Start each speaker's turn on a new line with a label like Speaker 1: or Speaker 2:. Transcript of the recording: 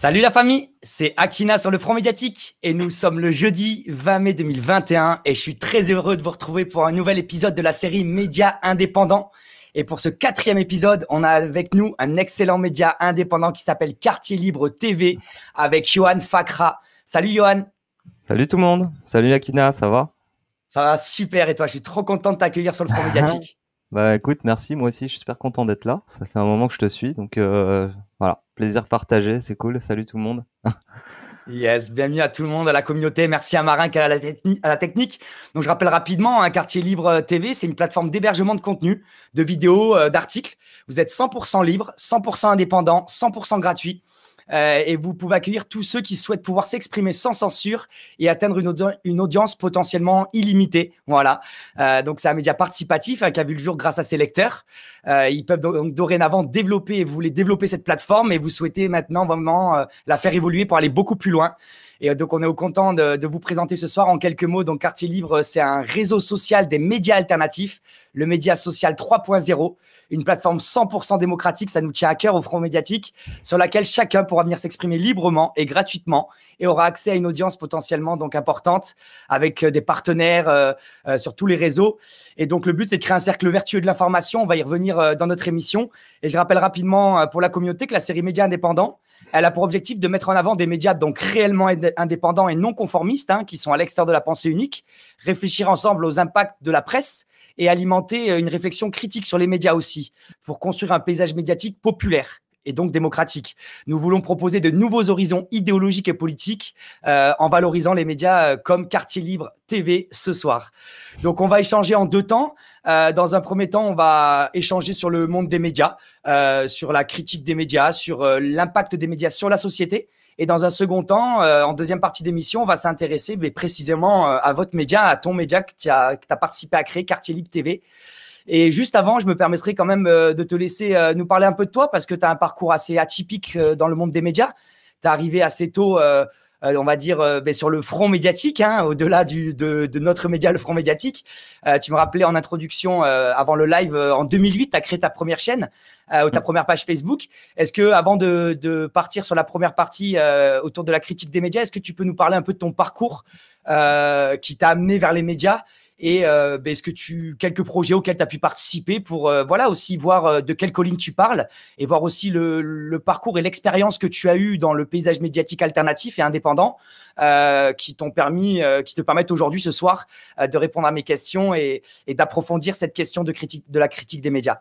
Speaker 1: Salut la famille, c'est Akina sur le front médiatique et nous sommes le jeudi 20 mai 2021 et je suis très heureux de vous retrouver pour un nouvel épisode de la série Média Indépendant. Et pour ce quatrième épisode, on a avec nous un excellent média indépendant qui s'appelle Quartier Libre TV avec Johan Fakra. Salut Johan.
Speaker 2: Salut tout le monde. Salut Akina, ça va
Speaker 1: Ça va super et toi, je suis trop content de t'accueillir sur le front médiatique.
Speaker 2: bah écoute, merci, moi aussi je suis super content d'être là. Ça fait un moment que je te suis, donc euh, voilà, plaisir partagé, c'est cool. Salut tout le monde.
Speaker 1: yes, bienvenue à tout le monde, à la communauté. Merci à Marin qui est à la, technique. Donc, je rappelle rapidement, un hein, Quartier Libre euh, TV, c'est une plateforme d'hébergement de contenu, de vidéos, euh, d'articles. Vous êtes 100% libre, 100% indépendant, 100% gratuit. Euh, et vous pouvez accueillir tous ceux qui souhaitent pouvoir s'exprimer sans censure et atteindre une, audience potentiellement illimitée. Voilà. Euh, donc c'est un média participatif hein, qui a vu le jour grâce à ses lecteurs. Euh, ils peuvent donc dorénavant développer, et vous voulez développer cette plateforme et vous souhaitez maintenant vraiment la faire évoluer pour aller beaucoup plus loin. Et euh, donc, on est au content de, vous présenter ce soir en quelques mots. Donc, Quartier Libre, euh, c'est un réseau social des médias alternatifs, le média social 3.0, une plateforme 100% démocratique, ça nous tient à cœur au front médiatique, sur laquelle chacun pourra venir s'exprimer librement et gratuitement et aura accès à une audience potentiellement donc importante avec euh, des partenaires euh, euh, sur tous les réseaux. Et donc le but, c'est de créer un cercle vertueux de l'information. On va y revenir dans notre émission. Et je rappelle rapidement pour la communauté que la série Médias indépendants, elle a pour objectif de mettre en avant des médias donc réellement indépendants et non conformistes, hein, qui sont à l'extérieur de la pensée unique, réfléchir ensemble aux impacts de la presse et alimenter une réflexion critique sur les médias aussi, pour construire un paysage médiatique populaire et donc démocratique. Nous voulons proposer de nouveaux horizons idéologiques et politiques euh, en valorisant les médias euh, comme Quartier Libre TV ce soir. Donc on va échanger en deux temps. Euh, dans un premier temps, on va échanger sur le monde des médias, sur la critique des médias, sur l'impact des médias sur la société. Et dans un second temps, en deuxième partie d'émission, on va s'intéresser mais précisément à votre média, à ton média que tu as, participé à créer, Quartier Libre TV. Et juste avant, je me permettrai quand même euh, de te laisser euh, nous parler un peu de toi parce que tu as un parcours assez atypique euh, dans le monde des médias. Tu es arrivé assez tôt. on va dire ben, sur le front médiatique, hein, au-delà de, notre média, le front médiatique. tu me rappelais en introduction, avant le live, en 2008, tu as créé ta première chaîne, ou ta mm. première page Facebook. Est-ce que, avant de, partir sur la première partie autour de la critique des médias, est-ce que tu peux nous parler un peu de ton parcours qui t'a amené vers les médias et euh, ben, est-ce que tu quelques projets auxquels tu as pu participer pour euh, voilà aussi voir euh, de quelles collines tu parles et voir aussi le, parcours et l'expérience que tu as eu dans le paysage médiatique alternatif et indépendant qui t'ont permis, qui te permettent aujourd'hui ce soir de répondre à mes questions et, et d'approfondir cette question de critique de la critique des médias.